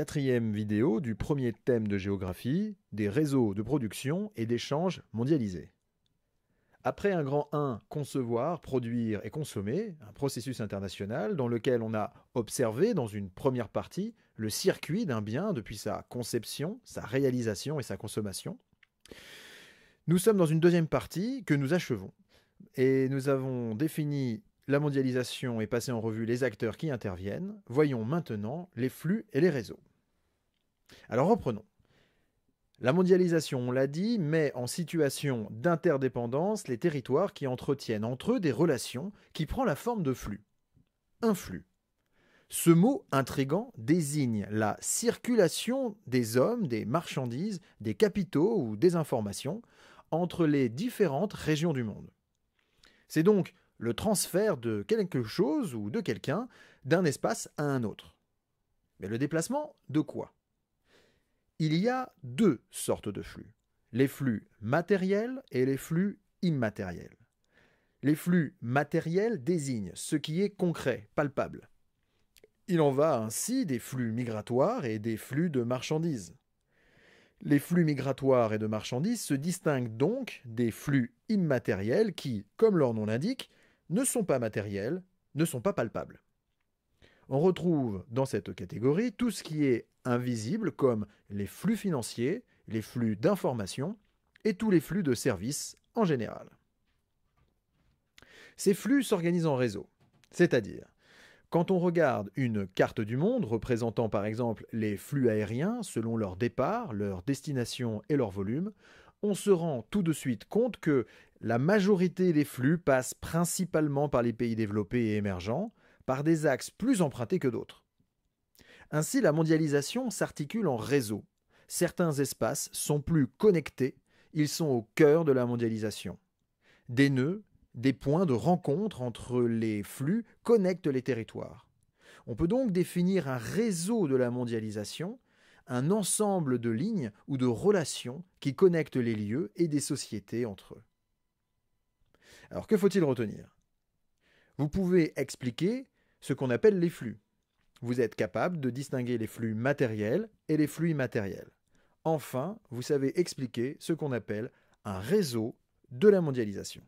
quatrième vidéo du premier thème de géographie, des réseaux de production et d'échanges mondialisés. Après un grand 1, concevoir, produire et consommer, un processus international dans lequel on a observé dans une première partie le circuit d'un bien depuis sa conception, sa réalisation et sa consommation. Nous sommes dans une deuxième partie que nous achevons et nous avons défini la mondialisation et passé en revue les acteurs qui interviennent. Voyons maintenant les flux et les réseaux. Alors reprenons. La mondialisation, on l'a dit, met en situation d'interdépendance les territoires qui entretiennent entre eux des relations qui prend la forme de flux. Un flux. Ce mot intrigant désigne la circulation des hommes, des marchandises, des capitaux ou des informations entre les différentes régions du monde. C'est donc le transfert de quelque chose ou de quelqu'un d'un espace à un autre. Mais le déplacement de quoi il y a deux sortes de flux, les flux matériels et les flux immatériels. Les flux matériels désignent ce qui est concret, palpable. Il en va ainsi des flux migratoires et des flux de marchandises. Les flux migratoires et de marchandises se distinguent donc des flux immatériels qui, comme leur nom l'indique, ne sont pas matériels, ne sont pas palpables. On retrouve dans cette catégorie tout ce qui est invisibles comme les flux financiers, les flux d'informations et tous les flux de services en général. Ces flux s'organisent en réseau, c'est-à-dire quand on regarde une carte du monde représentant par exemple les flux aériens selon leur départ, leur destination et leur volume, on se rend tout de suite compte que la majorité des flux passent principalement par les pays développés et émergents, par des axes plus empruntés que d'autres. Ainsi, la mondialisation s'articule en réseaux. Certains espaces sont plus connectés, ils sont au cœur de la mondialisation. Des nœuds, des points de rencontre entre les flux connectent les territoires. On peut donc définir un réseau de la mondialisation, un ensemble de lignes ou de relations qui connectent les lieux et des sociétés entre eux. Alors que faut-il retenir Vous pouvez expliquer ce qu'on appelle les flux. Vous êtes capable de distinguer les flux matériels et les flux immatériels. Enfin, vous savez expliquer ce qu'on appelle un réseau de la mondialisation.